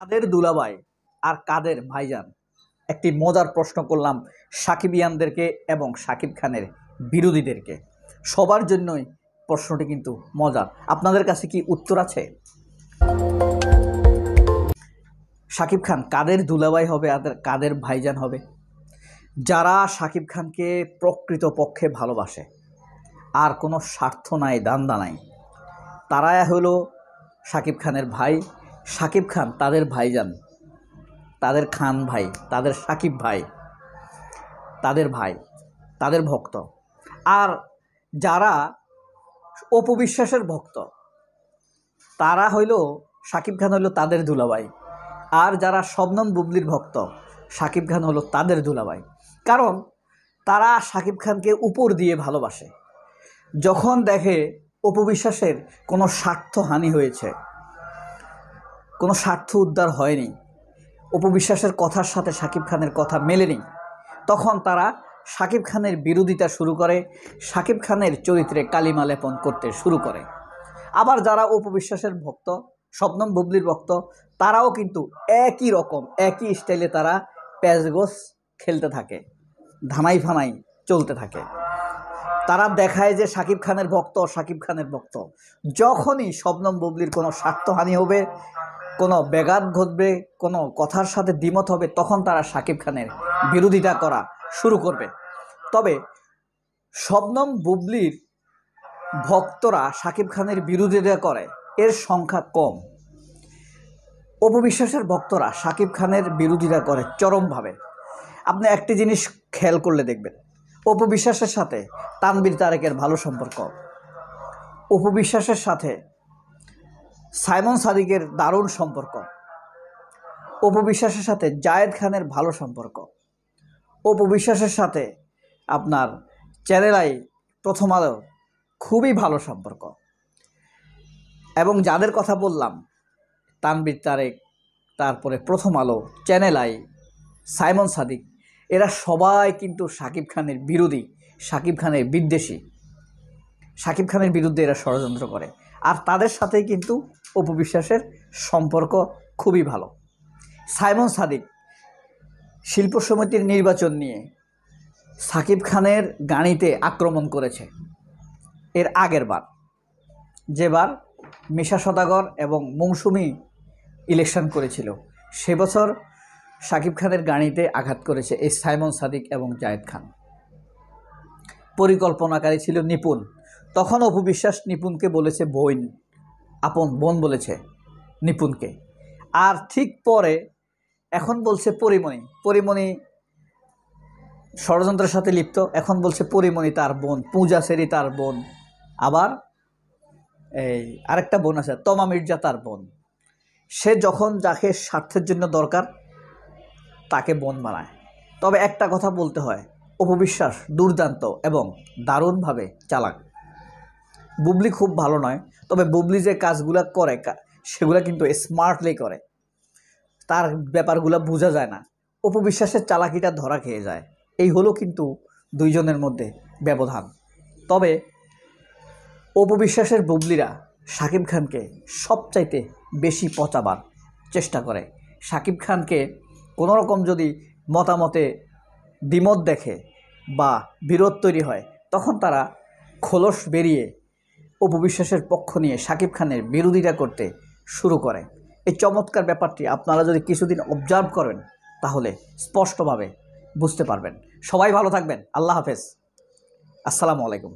কাদের দুলাভাই আর কাদের ভাইজান একটি মজার প্রশ্ন করলাম সাকিবিয়ানদেরকে এবং সাকিব খানের বিরোধীদেরকে সবার জন্যই প্রশ্নটি কিন্তু মজার আপনাদের কাছে কি উত্তর আছে সাকিব খান কাদের দুলাভাই হবে আর কাদের ভাইজান হবে যারা সাকিব খানকে প্রকৃত পক্ষে ভালোবাসে আর কোনো স্বার্থ নাই দান্দা নাই তারাই হলো সাকিব খানের ভাই সাকিব খান তাদের ভাইজান তাদের খান ভাই তাদের সাকিব ভাই তাদের ভাই তাদের ভক্ত আর যারা অপবিশ্বাসের ভক্ত তারা হইল সাকিব খান হইল তাদের দুলাবাই আর যারা শবনম বুবলির ভক্ত সাকিব খান হলো তাদের দুলাবাই কারণ তারা সাকিব খানকে উপর দিয়ে ভালোবাসে যখন দেখে অপবিশ্বাসের কোনো স্বার্থহানি হয়েছে কোনো স্বার্থ উদ্ধার হয়নি উপবিশ্বাসের কথার সাথে সাকিব খানের কথা মেলেনি তখন তারা সাকিব খানের বিরোধিতা শুরু করে সাকিব খানের চরিত্রে কালিমা লেপন করতে শুরু করে আবার যারা উপবিশ্বাসের ভক্ত স্বপ্নম বুবলির ভক্ত তারাও কিন্তু একই রকম একই স্টাইলে তারা প্যাজগোস খেলতে থাকে ধানাই ফানাই চলতে থাকে তারা দেখায় যে সাকিব খানের ভক্ত সাকিব খানের ভক্ত যখনই স্বপ্নম বুবলির কোনো স্বার্থহানি হবে কোনো ব্যাঘাত ঘটবে কোনো কথার সাথে দ্বিমত হবে তখন তারা সাকিব খানের বিরোধিতা করা শুরু করবে তবে শবনম বুবলির ভক্তরা সাকিব খানের বিরোধিতা করে এর সংখ্যা কম অপবিশ্বাসের ভক্তরা সাকিব খানের বিরোধিতা করে চরমভাবে আপনি একটি জিনিস খেয়াল করলে দেখবেন অপবিশ্বাসের সাথে তানবীর তারেকের ভালো সম্পর্ক অপবিশ্বাসের সাথে সাইমন সাদিকের দারুণ সম্পর্ক অপবিশ্বাসের সাথে জায়েদ খানের ভালো সম্পর্ক অপবিশ্বাসের সাথে আপনার চ্যানেলাই প্রথম আলো খুবই ভালো সম্পর্ক এবং যাদের কথা বললাম তানবির তারেক তারপরে প্রথম আলো চ্যানেল আই সাইমন সাদিক এরা সবাই কিন্তু সাকিব খানের বিরোধী সাকিব খানের বিদ্বেষী সাকিব খানের বিরুদ্ধে এরা ষড়যন্ত্র করে আর তাদের সাথে কিন্তু অপবিশ্বাসের সম্পর্ক খুবই ভালো সাইমন সাদিক শিল্প সমিতির নির্বাচন নিয়ে সাকিব খানের গাড়িতে আক্রমণ করেছে এর আগের বার যেবার মিশা সদাগর এবং মৌসুমি ইলেকশন করেছিল সে বছর সাকিব খানের গাড়িতে আঘাত করেছে এই সাইমন সাদিক এবং জায়েদ খান পরিকল্পনাকারী ছিল নিপুণ তখন অপু বিশ্বাস নিপুণকে বলেছে বোন আপন বোন বলেছে নিপুণকে আর ঠিক পরে এখন বলছে পরিমণি পরিমণি ষড়যন্ত্রের সাথে লিপ্ত এখন বলছে পরিমণি তার বোন পূজা সেরি তার বোন আবার এই আরেকটা বোন আছে তমা মির্জা তার বোন সে যখন যাকে স্বার্থের জন্য দরকার তাকে বোন বানায় তবে একটা কথা বলতে হয় অপবিশ্বাস দুর্দান্ত এবং দারুণভাবে চালাক বুবলি খুব ভালো নয় তবে বুবলি যে কাজগুলো করে সেগুলো কিন্তু স্মার্টলি করে তার ব্যাপারগুলো বোঝা যায় না অপবিশ্বাসের চালাকিটা ধরা খেয়ে যায় এই হলো কিন্তু দুইজনের মধ্যে ব্যবধান তবে উপবিশ্বাসের বুবলিরা সাকিব খানকে সবচাইতে বেশি পচাবার চেষ্টা করে সাকিব খানকে কোনো রকম যদি মতামতে দ্বিমত দেখে বা বিরোধ তৈরি হয় তখন তারা খোলস বেরিয়ে অপবিশ্বাসের পক্ষ নিয়ে শাকিব খানের বিরোধিতা করতে শুরু করে এই চমৎকার ব্যাপারটি আপনারা যদি কিছুদিন অবজার্ভ করেন তাহলে স্পষ্টভাবে বুঝতে পারবেন সবাই ভালো থাকবেন আল্লাহ হাফেজ আসসালামু আলাইকুম